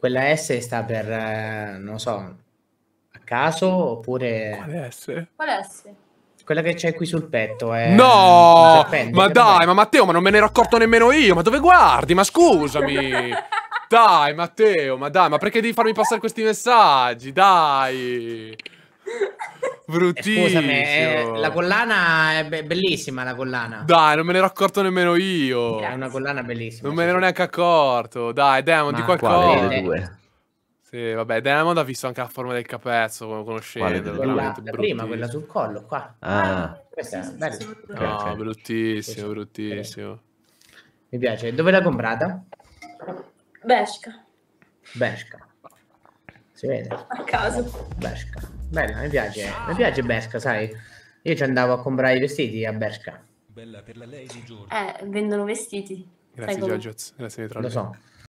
Quella S sta per, eh, non so, a caso oppure... Quale S? Quale S? Quella che c'è qui sul petto è... Eh, no! Serpente, ma dai, ma Matteo, ma non me ne ero accorto nemmeno io, ma dove guardi? Ma scusami! dai, Matteo, ma dai, ma perché devi farmi passare questi messaggi? Dai! Eh, bruttissimo. Scusami, eh, la collana è be bellissima la collana. Dai, non me ne ero accorto nemmeno io. È una collana bellissima. Non me ne ero neanche accorto. Dai, Demon, Ma di qualcosa. Quale Sì, vabbè, Demon ha visto anche la forma del capezzo, come conoscete. Quella, la prima, quella sul collo, qua. Ah. ah questa è bella. No, okay. bruttissimo, bruttissimo. Mi piace. Dove l'ha comprata? Besca. Besca. Si vede? A caso. Besca. Bella, mi piace. Mi piace Bershka, sai? Io ci andavo a comprare i vestiti a Bershka. Bella per la lei di giorno. Eh, vendono vestiti. Grazie Giorgio, grazie di trovarmi. Lo so.